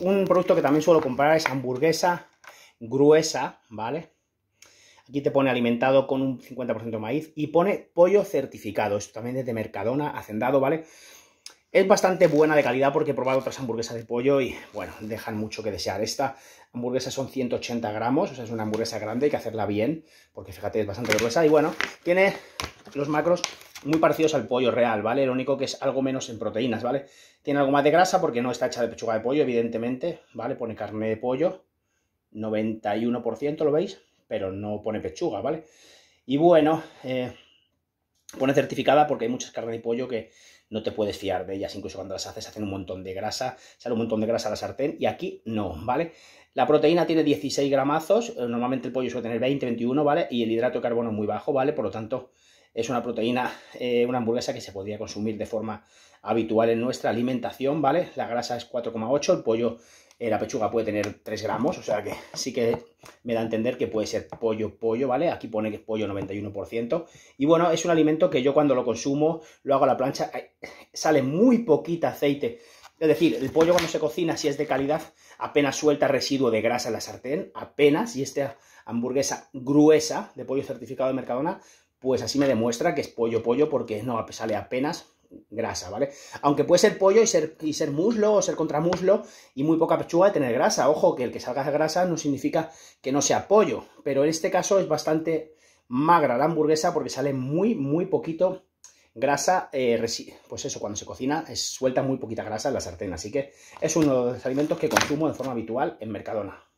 Un producto que también suelo comprar es hamburguesa gruesa, ¿vale? Aquí te pone alimentado con un 50% de maíz y pone pollo certificado. Esto también es de Mercadona, Hacendado, ¿vale? Es bastante buena de calidad porque he probado otras hamburguesas de pollo y, bueno, dejan mucho que desear. Esta hamburguesa son 180 gramos, o sea, es una hamburguesa grande, hay que hacerla bien, porque fíjate, es bastante gruesa. Y bueno, tiene los macros muy parecidos al pollo real, ¿vale? Lo único que es algo menos en proteínas, ¿vale? Tiene algo más de grasa porque no está hecha de pechuga de pollo, evidentemente, ¿vale? Pone carne de pollo, 91%, ¿lo veis? Pero no pone pechuga, ¿vale? Y bueno, eh, pone certificada porque hay muchas carnes de pollo que no te puedes fiar de ellas, incluso cuando las haces hacen un montón de grasa, sale un montón de grasa a la sartén y aquí no, ¿vale? La proteína tiene 16 gramazos, eh, normalmente el pollo suele tener 20, 21, ¿vale? Y el hidrato de carbono es muy bajo, ¿vale? Por lo tanto, es una proteína, eh, una hamburguesa que se podría consumir de forma habitual en nuestra alimentación, ¿vale? La grasa es 4,8, el pollo, eh, la pechuga puede tener 3 gramos, o sea que sí que me da a entender que puede ser pollo, pollo, ¿vale? Aquí pone que es pollo 91%. Y bueno, es un alimento que yo cuando lo consumo, lo hago a la plancha, sale muy poquita aceite. Es decir, el pollo cuando se cocina, si es de calidad, apenas suelta residuo de grasa en la sartén, apenas, y esta hamburguesa gruesa de pollo certificado de Mercadona pues así me demuestra que es pollo pollo porque no sale apenas grasa, ¿vale? Aunque puede ser pollo y ser, y ser muslo o ser contramuslo y muy poca pechuga de tener grasa. Ojo, que el que salga grasa no significa que no sea pollo, pero en este caso es bastante magra la hamburguesa porque sale muy, muy poquito grasa, eh, pues eso, cuando se cocina es, suelta muy poquita grasa en la sartén, así que es uno de los alimentos que consumo de forma habitual en Mercadona.